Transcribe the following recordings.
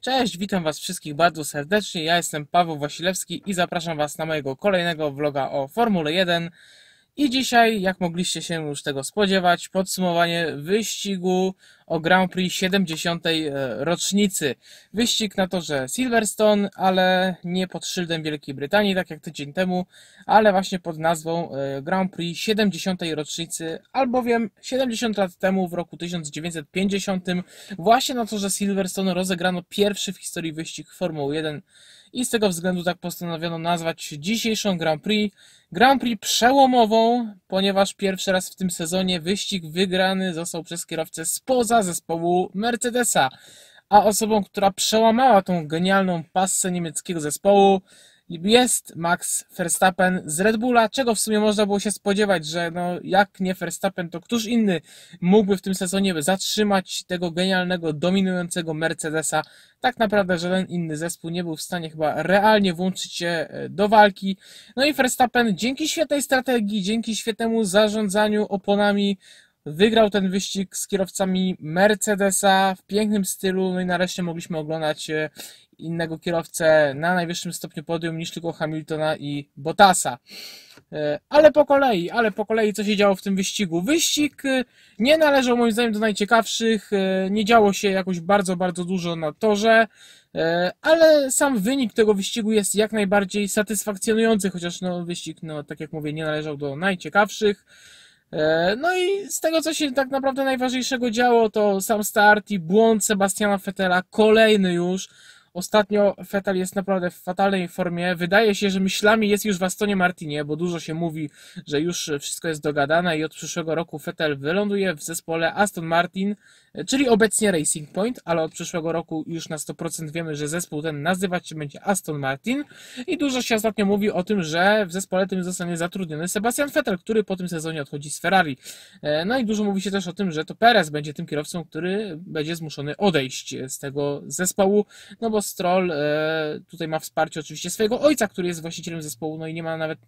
Cześć, witam Was wszystkich bardzo serdecznie. Ja jestem Paweł Wasilewski i zapraszam Was na mojego kolejnego vloga o Formule 1. I dzisiaj, jak mogliście się już tego spodziewać, podsumowanie wyścigu o Grand Prix 70. E, rocznicy. Wyścig na torze Silverstone, ale nie pod szyldem Wielkiej Brytanii, tak jak tydzień temu, ale właśnie pod nazwą e, Grand Prix 70. rocznicy, albowiem 70 lat temu, w roku 1950, właśnie na torze Silverstone rozegrano pierwszy w historii wyścig Formuły 1 i z tego względu tak postanowiono nazwać dzisiejszą Grand Prix Grand Prix przełomową, ponieważ pierwszy raz w tym sezonie wyścig wygrany został przez kierowcę spoza zespołu Mercedesa. A osobą, która przełamała tą genialną pasę niemieckiego zespołu jest Max Verstappen z Red Bulla, czego w sumie można było się spodziewać, że no jak nie Verstappen, to któż inny mógłby w tym sezonie zatrzymać tego genialnego, dominującego Mercedesa. Tak naprawdę żaden inny zespół nie był w stanie chyba realnie włączyć się e, do walki. No i Verstappen dzięki świetnej strategii, dzięki świetnemu zarządzaniu oponami Wygrał ten wyścig z kierowcami Mercedesa w pięknym stylu, no i nareszcie mogliśmy oglądać e, innego kierowcę na najwyższym stopniu podium niż tylko Hamiltona i Bottasa. E, ale po kolei, ale po kolei, co się działo w tym wyścigu? Wyścig e, nie należał moim zdaniem do najciekawszych, nie działo się jakoś bardzo, bardzo dużo na torze, ale sam wynik tego wyścigu jest jak najbardziej satysfakcjonujący, chociaż no, wyścig, no, tak jak mówię, nie należał do najciekawszych. E, no i z tego, co się tak naprawdę najważniejszego działo, to sam start i błąd Sebastiana Fetela, kolejny już, Ostatnio Fetal jest naprawdę w fatalnej formie. Wydaje się, że myślami jest już w Astonie Martinie, bo dużo się mówi, że już wszystko jest dogadane i od przyszłego roku Fetal wyląduje w zespole Aston Martin, czyli obecnie Racing Point, ale od przyszłego roku już na 100% wiemy, że zespół ten nazywać się będzie Aston Martin i dużo się ostatnio mówi o tym, że w zespole tym zostanie zatrudniony Sebastian Vettel, który po tym sezonie odchodzi z Ferrari. E, no i dużo mówi się też o tym, że to Perez będzie tym kierowcą, który będzie zmuszony odejść z tego zespołu, no bo Stroll e, tutaj ma wsparcie oczywiście swojego ojca, który jest właścicielem zespołu, no i nie ma nawet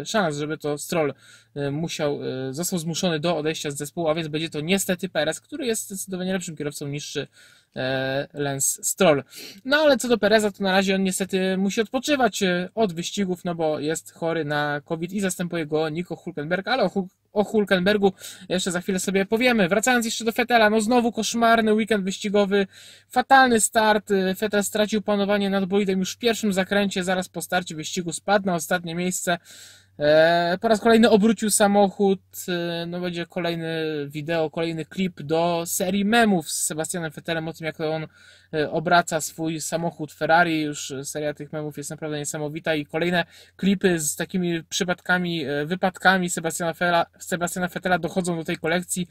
e, szans, żeby to Stroll e, musiał, został zmuszony do odejścia z zespołu, a więc będzie to niestety Perez, który jest zdecydowanie lepszym kierowcą niż Lens Stroll. No ale co do Pereza, to na razie on niestety musi odpoczywać od wyścigów, no bo jest chory na COVID i zastępuje go Nico Hulkenberg, ale o o Hulkenbergu jeszcze za chwilę sobie powiemy. Wracając jeszcze do Fetela, no znowu koszmarny weekend wyścigowy, fatalny start. Fetel stracił panowanie nad bolidem już w pierwszym zakręcie, zaraz po starcie wyścigu spadł na ostatnie miejsce. E, po raz kolejny obrócił samochód, e, no będzie kolejny wideo, kolejny klip do serii memów z Sebastianem Vettelem o tym, jak on e, obraca swój samochód Ferrari. Już seria tych memów jest naprawdę niesamowita i kolejne klipy z takimi przypadkami, wypadkami Sebastiana, Fela, Sebastiana Vettela dochodzą do tej kolekcji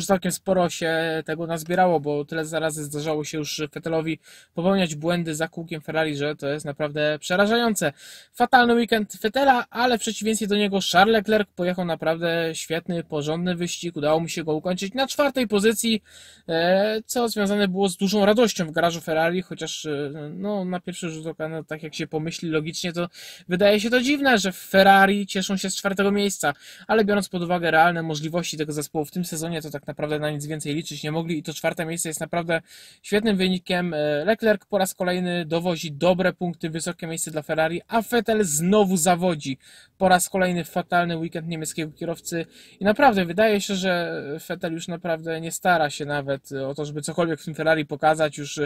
że całkiem sporo się tego nazbierało, bo tyle zarazy zdarzało się już Fettelowi popełniać błędy za kółkiem Ferrari, że to jest naprawdę przerażające. Fatalny weekend Fettela, ale w przeciwieństwie do niego Charles Leclerc pojechał naprawdę świetny, porządny wyścig. Udało mu się go ukończyć na czwartej pozycji, e, co związane było z dużą radością w garażu Ferrari, chociaż e, no, na pierwszy rzut oka, no, tak jak się pomyśli logicznie, to wydaje się to dziwne, że Ferrari cieszą się z czwartego miejsca, ale biorąc pod uwagę realne możliwości tego zespołu w tym sezonie, to tak tak naprawdę na nic więcej liczyć nie mogli i to czwarte miejsce jest naprawdę świetnym wynikiem. E, Leclerc po raz kolejny dowozi dobre punkty, wysokie miejsce dla Ferrari, a Vettel znowu zawodzi. Po raz kolejny fatalny weekend niemieckiego kierowcy i naprawdę wydaje się, że Vettel już naprawdę nie stara się nawet o to, żeby cokolwiek w tym Ferrari pokazać, już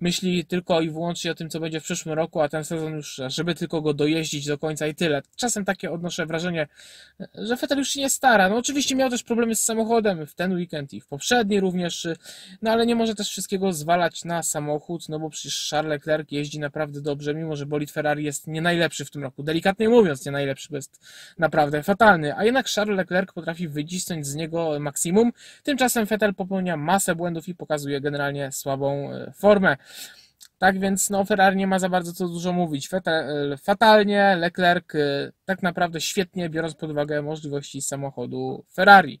myśli tylko i wyłącznie o tym, co będzie w przyszłym roku, a ten sezon już, żeby tylko go dojeździć do końca i tyle. Czasem takie odnoszę wrażenie, że Vettel już się nie stara. No oczywiście miał też problemy z samochodem w ten weekend i w poprzedni również, y, no ale nie może też wszystkiego zwalać na samochód, no bo przecież Charles Leclerc jeździ naprawdę dobrze, mimo że bolid Ferrari jest nie najlepszy w tym roku, delikatnie mówiąc nie najlepszy, bo jest naprawdę fatalny, a jednak Charles Leclerc potrafi wycisnąć z niego maksimum, tymczasem Vettel popełnia masę błędów i pokazuje generalnie słabą y, formę. Tak więc no, Ferrari nie ma za bardzo co dużo mówić. Fetal, y, fatalnie, Leclerc tak naprawdę świetnie, biorąc pod uwagę możliwości samochodu Ferrari.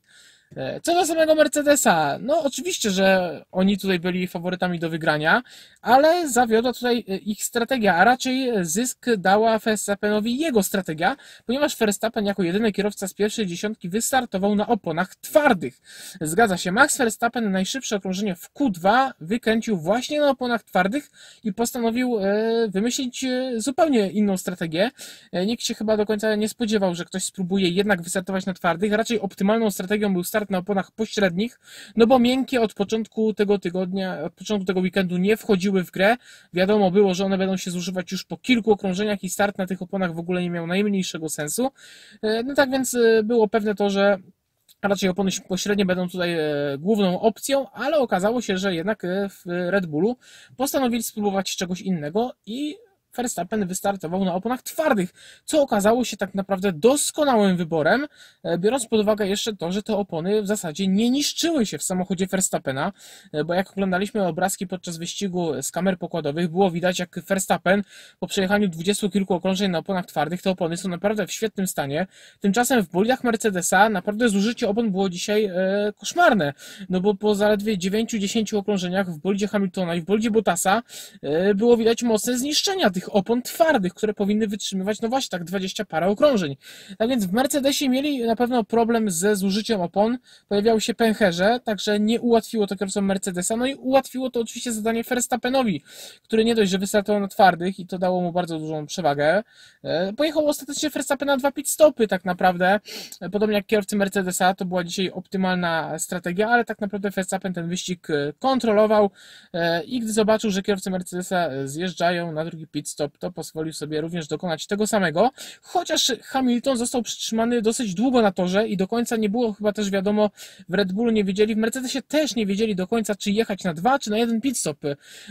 E, co do samego Mercedesa, no oczywiście, że oni tutaj byli faworytami do wygrania, ale zawiodła tutaj e, ich strategia, a raczej zysk dała Verstappenowi jego strategia, ponieważ Verstappen jako jedyny kierowca z pierwszej dziesiątki wystartował na oponach twardych. Zgadza się, Max Verstappen najszybsze okrążenie w Q2 wykręcił właśnie na oponach twardych i postanowił e, wymyślić zupełnie inną strategię. Nikt się chyba do końca nie spodziewał, że ktoś spróbuje jednak wystartować na twardych, raczej optymalną strategią był start start na oponach pośrednich, no bo miękkie od początku tego tygodnia, od początku tego weekendu nie wchodziły w grę. Wiadomo było, że one będą się zużywać już po kilku okrążeniach i start na tych oponach w ogóle nie miał najmniejszego sensu. E, no tak więc e, było pewne to, że a raczej opony pośrednie będą tutaj e, główną opcją, ale okazało się, że jednak w Red Bullu postanowili spróbować czegoś innego i Verstappen wystartował na oponach twardych, co okazało się tak naprawdę doskonałym wyborem, e, biorąc pod uwagę jeszcze to, że te opony w zasadzie nie niszczyły się w samochodzie Verstappena, e, bo jak oglądaliśmy obrazki podczas wyścigu z kamer pokładowych, było widać jak Verstappen po przejechaniu dwudziestu kilku okrążeń na oponach twardych, te opony są naprawdę w świetnym stanie. Tymczasem w bolidach Mercedesa naprawdę zużycie opon było dzisiaj e, koszmarne, no bo po zaledwie 9-10 okrążeniach w bolidzie Hamiltona i w bolidzie Bottasa e, było widać mocne zniszczenia tych tych opon twardych, które powinny wytrzymywać, no właśnie tak, 20 parę okrążeń. Tak więc w Mercedesie mieli na pewno problem ze zużyciem opon, pojawiały się pęcherze, także nie ułatwiło to kierowcom Mercedesa, no i ułatwiło to oczywiście zadanie Verstappenowi, który nie dość, że wystartował na twardych i to dało mu bardzo dużą przewagę, e, pojechał ostatecznie Verstappen na dwa pit stopy tak naprawdę, e, podobnie jak kierowcy Mercedesa, to była dzisiaj optymalna strategia, ale tak naprawdę Verstappen ten wyścig e, kontrolował i gdy zobaczył, że kierowcy Mercedesa zjeżdżają na drugi pit stop, to pozwolił sobie również dokonać tego samego, chociaż Hamilton został przytrzymany dosyć długo na torze i do końca nie było chyba też wiadomo, w Red Bullu nie wiedzieli, w Mercedesie też nie wiedzieli do końca, czy jechać na dwa, czy na jeden pit stop.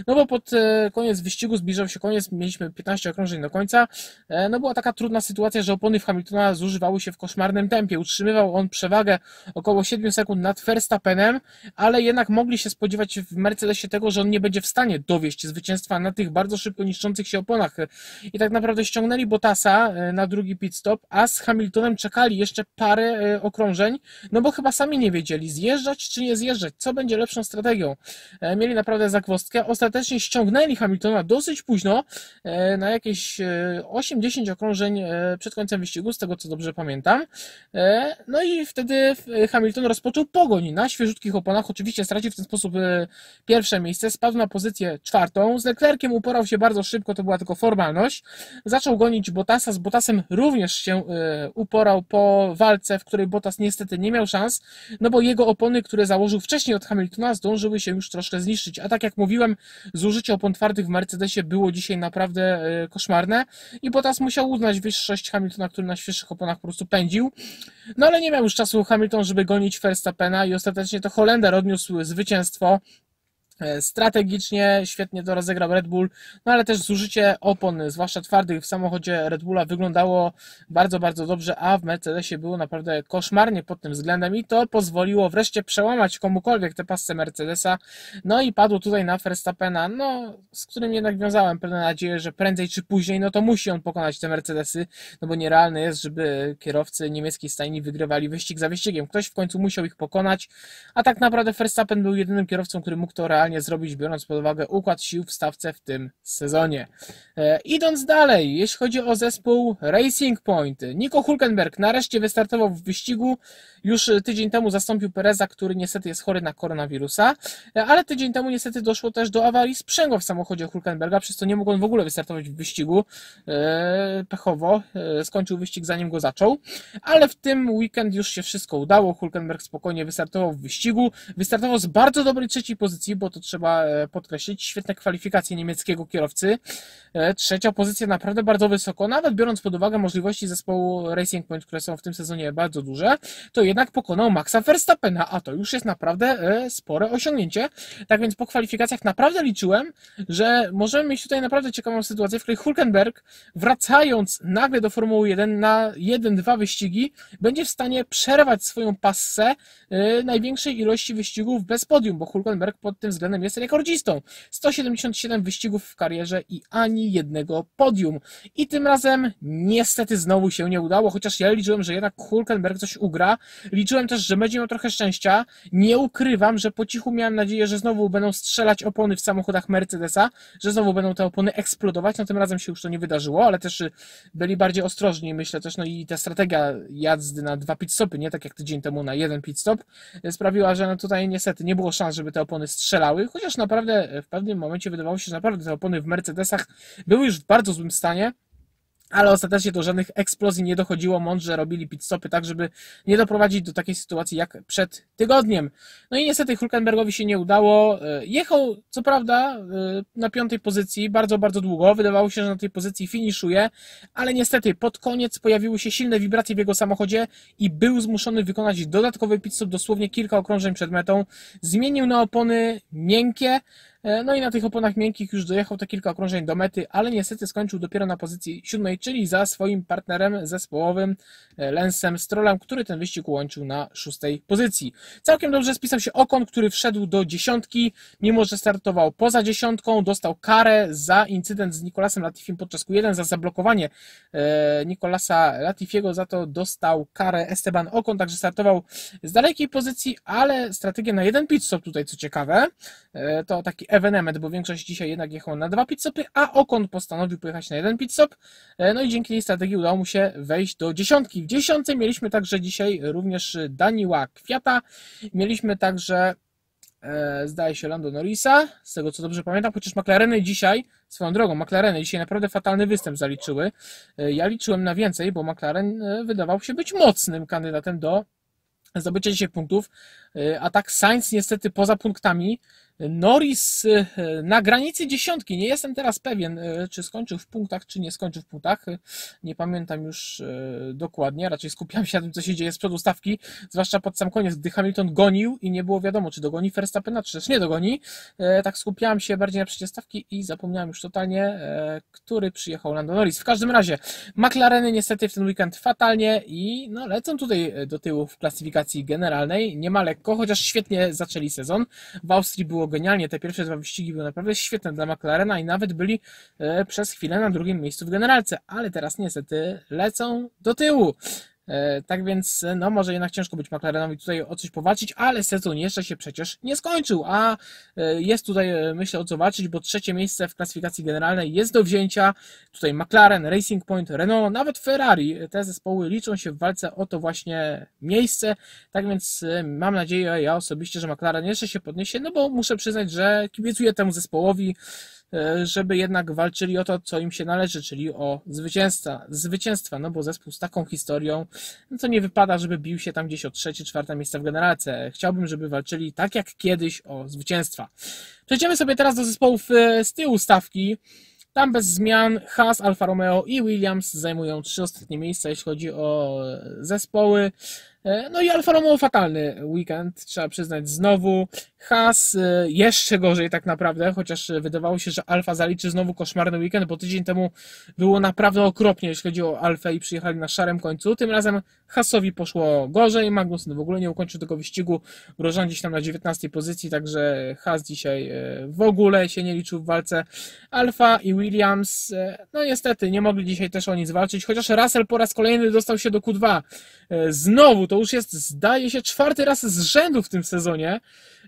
No bo pod e, koniec wyścigu zbliżał się koniec, mieliśmy 15 okrążeń do końca. E, no była taka trudna sytuacja, że opony w Hamiltona zużywały się w koszmarnym tempie. Utrzymywał on przewagę około 7 sekund nad Verstappenem, ale jednak mogli się spodziewać w Mercedesie tego, że on nie będzie w stanie dowieść zwycięstwa na tych bardzo szybko niszczących się oponach. I tak naprawdę ściągnęli Botasa e, na drugi pit stop, a z Hamiltonem czekali jeszcze parę e, okrążeń, no bo chyba sami nie wiedzieli, zjeżdżać czy nie zjeżdżać, co będzie lepszą strategią. E, mieli naprawdę zakwostkę. Ostatecznie ściągnęli Hamiltona dosyć późno, na jakieś 8-10 okrążeń przed końcem wyścigu, z tego co dobrze pamiętam. No i wtedy Hamilton rozpoczął pogoń na świeżutkich oponach. Oczywiście stracił w ten sposób pierwsze miejsce, spadł na pozycję czwartą. Z Leclerciem uporał się bardzo szybko, to była tylko formalność, zaczął gonić Botasa. Z Botasem również się e, uporał po walce, w której Botas niestety nie miał szans, no bo jego opony, które założył wcześniej od Hamiltona, zdążyły się już troszkę zniszczyć. A tak jak mówiłem, zużycie opon twardych w Mercedesie było dzisiaj naprawdę e, koszmarne i Bottas musiał uznać wyższość Hamiltona, który na świeższych oponach po prostu pędził. No ale nie miał już czasu Hamilton, żeby gonić Verstappena i ostatecznie to Holender odniósł zwycięstwo E, strategicznie świetnie to rozegrał Red Bull, no ale też zużycie opon, zwłaszcza twardych w samochodzie Red Bulla wyglądało bardzo, bardzo dobrze, a w Mercedesie było naprawdę koszmarnie pod tym względem i to pozwoliło wreszcie przełamać komukolwiek te pasce Mercedesa. No i padło tutaj na Verstappena, no z którym jednak wiązałem pewne nadzieję, że prędzej czy później, no to musi on pokonać te Mercedesy, no bo nierealne jest, żeby kierowcy niemieckiej stajni wygrywali wyścig za wyścigiem. Ktoś w końcu musiał ich pokonać, a tak naprawdę Verstappen był jedynym kierowcą, który mógł to realnie realnie zrobić, biorąc pod uwagę układ sił w stawce w tym sezonie. E, idąc dalej, jeśli chodzi o zespół Racing Point, Nico Hulkenberg nareszcie wystartował w wyścigu. Już tydzień temu zastąpił Pereza, który niestety jest chory na koronawirusa, e, ale tydzień temu niestety doszło też do awarii sprzęgła w samochodzie Hulkenberga, przez co nie mógł on w ogóle wystartować w wyścigu. E, pechowo skończył wyścig zanim go zaczął, ale w tym weekend już się wszystko udało. Hulkenberg spokojnie wystartował w wyścigu. Wystartował z bardzo dobrej trzeciej pozycji, bo to to trzeba e, podkreślić. Świetne kwalifikacje niemieckiego kierowcy. E, trzecia pozycja naprawdę bardzo wysoko, nawet biorąc pod uwagę możliwości zespołu Racing Point, które są w tym sezonie bardzo duże, to jednak pokonał Maxa Verstappena, a to już jest naprawdę e, spore osiągnięcie. Tak więc po kwalifikacjach naprawdę liczyłem, że możemy mieć tutaj naprawdę ciekawą sytuację, w której Hulkenberg, wracając nagle do Formuły 1 na 1-2 wyścigi, będzie w stanie przerwać swoją passę największej ilości wyścigów bez podium, bo Hulkenberg pod tym względem jestem jest rekordzistą. 177 wyścigów w karierze i ani jednego podium. I tym razem niestety znowu się nie udało, chociaż ja liczyłem, że jednak Hulkenberg coś ugra. Liczyłem też, że będzie miał trochę szczęścia. Nie ukrywam, że po cichu miałem nadzieję, że znowu będą strzelać opony w samochodach Mercedesa, że znowu będą te opony eksplodować. No tym razem się już to nie wydarzyło, ale też y, byli bardziej ostrożni, myślę też, no i ta strategia jazdy na dwa pit stopy nie tak jak tydzień temu na jeden pit stop y, sprawiła, że no tutaj niestety nie było szans, żeby te opony strzelały chociaż naprawdę e, w pewnym momencie wydawało się, że naprawdę te opony w Mercedesach były już w bardzo złym stanie ale ostatecznie do żadnych eksplozji nie dochodziło. Mądrze robili stopy tak, żeby nie doprowadzić do takiej sytuacji jak przed tygodniem. No i niestety Hulkenbergowi się nie udało. E, jechał, co prawda, e, na piątej pozycji bardzo, bardzo długo. Wydawało się, że na tej pozycji finiszuje, ale niestety pod koniec pojawiły się silne wibracje w jego samochodzie i był zmuszony wykonać dodatkowy stop dosłownie kilka okrążeń przed metą. Zmienił na opony miękkie, E, no i na tych oponach miękkich już dojechał te kilka okrążeń do mety, ale niestety skończył dopiero na pozycji siódmej, czyli za swoim partnerem zespołowym e, Lensem Strolem, który ten wyścig ukończył na szóstej pozycji. Całkiem dobrze spisał się Okon, który wszedł do dziesiątki, mimo że startował poza dziesiątką, dostał karę za incydent z Nikolasem Latifim podczas Q1, za zablokowanie e, Nikolasa Latifiego, za to dostał karę Esteban Okon, także startował z dalekiej pozycji, ale strategię na jeden pit stop tutaj, co ciekawe, to taki Evenement, bo większość dzisiaj jednak jechała na dwa pitstopy, a Okon postanowił pojechać na jeden pitstop. E, no i dzięki tej strategii udało mu się wejść do dziesiątki. W dziesiątce mieliśmy także dzisiaj również Daniła Kwiata. Mieliśmy także e, zdaje się Lando Norrisa, z tego co dobrze pamiętam, chociaż McLareny dzisiaj, swoją drogą, McLareny dzisiaj naprawdę fatalny występ zaliczyły. E, ja liczyłem na więcej, bo McLaren wydawał się być mocnym kandydatem do zdobycia dzisiaj punktów. E, a tak Sainz niestety poza punktami. Norris e, na granicy dziesiątki, nie jestem teraz pewien, e, czy skończył w punktach, czy nie skończył w punktach. Nie pamiętam już dokładnie, raczej skupiam się na tym, co się dzieje z przodu stawki, zwłaszcza pod sam koniec, gdy Hamilton gonił i nie było wiadomo, czy dogoni Verstappena, czy też nie dogoni. Tak skupiałem się bardziej na stawki i zapomniałem już totalnie, który przyjechał Lando Norris. W każdym razie, McLareny niestety w ten weekend fatalnie i no, lecą tutaj do tyłu w klasyfikacji generalnej, niemal lekko, chociaż świetnie zaczęli sezon. W Austrii było genialnie, te pierwsze dwa wyścigi były naprawdę świetne dla McLarena i nawet byli e, przez chwilę na drugim miejscu w generalce, ale teraz niestety lecą do tyłu. E, tak więc, e, no może jednak ciężko być McLarenowi tutaj o coś powalczyć, ale sezon jeszcze się przecież nie skończył, a e, jest tutaj, myślę, o co walczyć, bo trzecie miejsce w klasyfikacji generalnej jest do wzięcia. Tutaj McLaren, Racing Point, Renault, nawet Ferrari, te zespoły liczą się w walce o to właśnie miejsce. Tak więc mam nadzieję, ja osobiście, że McLaren jeszcze się podniesie, no bo muszę przyznać, że kibicuję temu zespołowi. E, żeby jednak walczyli o to, co im się należy, czyli o zwycięstwa, zwycięstwa no bo zespół z taką historią, no to nie wypada, żeby bił się tam gdzieś o trzecie, czwarte miejsce w generalce. Chciałbym, żeby walczyli tak jak kiedyś o zwycięstwa. Przejdziemy sobie teraz do zespołów e, z tyłu stawki. Tam bez zmian Haas, Alfa Romeo i Williams zajmują trzy ostatnie miejsca, jeśli chodzi o e, zespoły. E, no i Alfa Romeo fatalny weekend, trzeba przyznać znowu. Has e, jeszcze gorzej tak naprawdę, chociaż wydawało się, że Alfa zaliczy znowu koszmarny weekend, bo tydzień temu było naprawdę okropnie, jeśli chodzi o Alfę i przyjechali na szarym końcu. Tym razem Hasowi poszło gorzej, Magnussen w ogóle nie ukończył tego wyścigu, Rożan gdzieś tam na 19 pozycji, także Has dzisiaj e, w ogóle się nie liczył w walce. Alfa i Williams, no niestety, nie mogli dzisiaj też o nic walczyć, chociaż Russell po raz kolejny dostał się do Q2. Znowu to już jest, zdaje się, czwarty raz z rzędu w tym sezonie,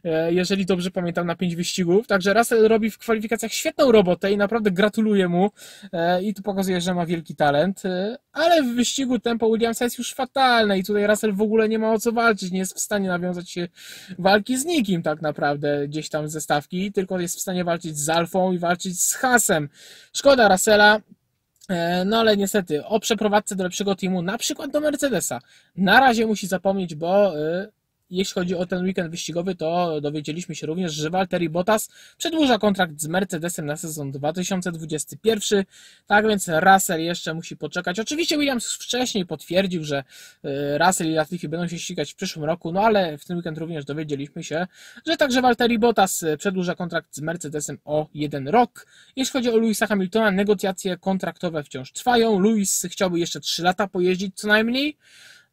e, jeżeli dobrze pamiętam, na pięć wyścigów. Także Russell robi w kwalifikacjach świetną robotę i naprawdę gratuluję mu e, i tu pokazuje, że ma wielki talent. E, ale w wyścigu tempo Williamsa jest już fatalne i tutaj Russell w ogóle nie ma o co walczyć, nie jest w stanie nawiązać się walki z nikim tak naprawdę gdzieś tam ze stawki, tylko jest w stanie walczyć z Alfą i walczyć z Hasem. Szkoda Russella, E, no ale niestety o przeprowadzce do lepszego teamu, na przykład do Mercedesa, na razie musi zapomnieć, bo y, jeśli chodzi o ten weekend wyścigowy, to dowiedzieliśmy się również, że Walteri Bottas przedłuża kontrakt z Mercedesem na sezon 2021. Tak więc Russell jeszcze musi poczekać. Oczywiście Williams wcześniej potwierdził, że e, Russell i Latifi będą się ścigać w przyszłym roku, no ale w tym weekend również dowiedzieliśmy się, że także Walteri Bottas e, przedłuża kontrakt z Mercedesem o jeden rok. Jeśli chodzi o Louisa Hamiltona, negocjacje kontraktowe wciąż trwają. Louis chciałby jeszcze 3 lata pojeździć co najmniej.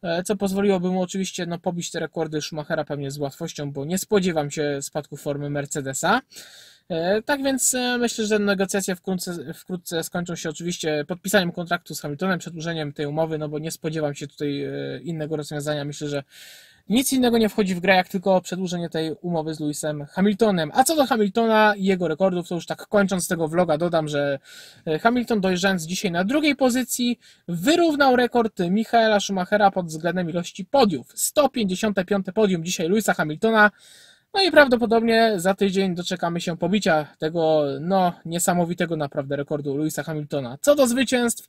E, co pozwoliłoby mu oczywiście no, pobić te rekordy Schumachera pewnie z łatwością, bo nie spodziewam się spadku formy Mercedesa. E, tak więc e, myślę, że negocjacje wkrótce, wkrótce skończą się oczywiście podpisaniem kontraktu z Hamiltonem, przedłużeniem tej umowy, no bo nie spodziewam się tutaj innego rozwiązania. Myślę, że nic innego nie wchodzi w grę, jak tylko przedłużenie tej umowy z Lewisem Hamiltonem. A co do Hamiltona i jego rekordów, to już tak kończąc tego vloga dodam, że e, Hamilton dojeżdżając dzisiaj na drugiej pozycji wyrównał rekord Michaela Schumachera pod względem ilości podiów. 155 podium dzisiaj Lewisa Hamiltona. No i prawdopodobnie za tydzień doczekamy się pobicia tego no, niesamowitego naprawdę rekordu Luisa Hamiltona. Co do zwycięstw,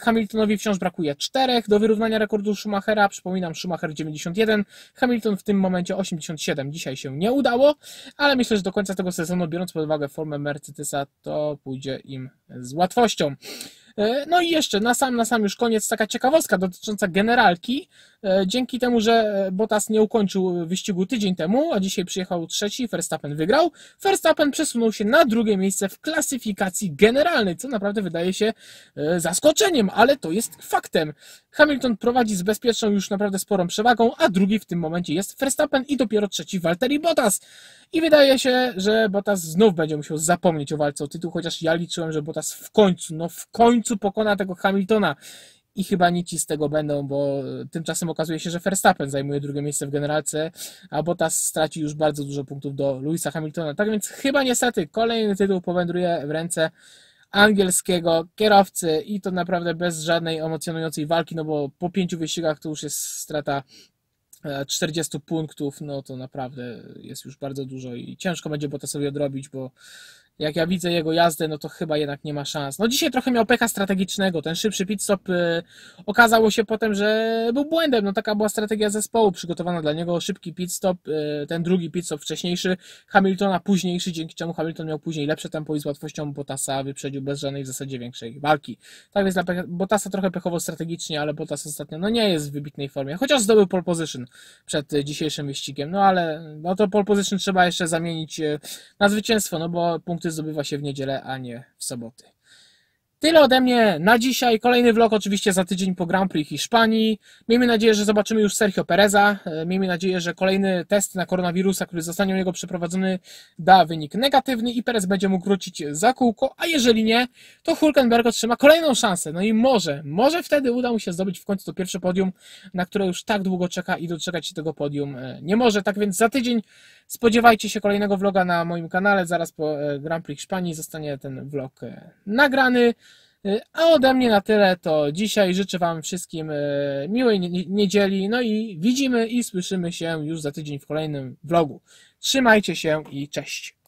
Hamiltonowi wciąż brakuje czterech do wyrównania rekordu Schumachera. Przypominam, Schumacher 91, Hamilton w tym momencie 87. Dzisiaj się nie udało, ale myślę, że do końca tego sezonu, biorąc pod uwagę formę Mercedesa, to pójdzie im z łatwością. E, no i jeszcze na sam, na sam już koniec taka ciekawostka dotycząca generalki. E, dzięki temu, że Bottas nie ukończył wyścigu tydzień temu, a dzisiaj przyjechał trzeci, Verstappen wygrał, Verstappen przesunął się na drugie miejsce w klasyfikacji generalnej, co naprawdę wydaje się e, zaskoczeniem, ale to jest faktem. Hamilton prowadzi z bezpieczną już naprawdę sporą przewagą, a drugi w tym momencie jest Verstappen i dopiero trzeci Walteri Bottas. I wydaje się, że Bottas znów będzie musiał zapomnieć o walce o tytuł, chociaż ja liczyłem, że Bottas w końcu, no w końcu końcu pokona tego Hamiltona. I chyba nic z tego będą, bo tymczasem okazuje się, że Verstappen zajmuje drugie miejsce w generalce, a Bottas straci już bardzo dużo punktów do Louisa Hamiltona. Tak więc chyba niestety kolejny tytuł powędruje w ręce angielskiego kierowcy i to naprawdę bez żadnej emocjonującej walki, no bo po pięciu wyścigach to już jest strata 40 e, punktów, no to naprawdę jest już bardzo dużo i ciężko będzie Bottasowi odrobić, bo jak ja widzę jego jazdę, no to chyba jednak nie ma szans. No dzisiaj trochę miał pecha strategicznego, ten szybszy pit stop y, okazało się potem, że był błędem, no taka była strategia zespołu przygotowana dla niego, szybki pit stop, y, ten drugi pit stop wcześniejszy, Hamiltona późniejszy, dzięki czemu Hamilton miał później lepsze tempo i z łatwością Bottasa wyprzedził bez żadnej w zasadzie większej walki. Tak więc dla Pe Bottasa trochę pechowo strategicznie, ale Bottas ostatnio no nie jest w wybitnej formie, chociaż zdobył pole position przed y, dzisiejszym wyścigiem, no ale no to pole position trzeba jeszcze zamienić y, na zwycięstwo, no bo punkt punkty zdobywa się w niedzielę, a nie w soboty. Tyle ode mnie na dzisiaj. Kolejny vlog oczywiście za tydzień po Grand Prix Hiszpanii. Miejmy nadzieję, że zobaczymy już Sergio Pereza. E, miejmy nadzieję, że kolejny test na koronawirusa, który zostanie u niego przeprowadzony, da wynik negatywny i Perez będzie mógł wrócić za kółko, a jeżeli nie, to Hulkenberg otrzyma kolejną szansę. No i może, może wtedy uda mu się zdobyć w końcu to pierwsze podium, na które już tak długo czeka i doczekać się tego podium e, nie może. Tak więc za tydzień spodziewajcie się kolejnego vloga na moim kanale. Zaraz po e, Grand Prix Hiszpanii zostanie ten vlog nagrany. Y, a ode mnie na tyle to dzisiaj. Życzę Wam wszystkim y, miłej niedzieli. No i widzimy i słyszymy się już za tydzień w kolejnym vlogu. Trzymajcie się i cześć.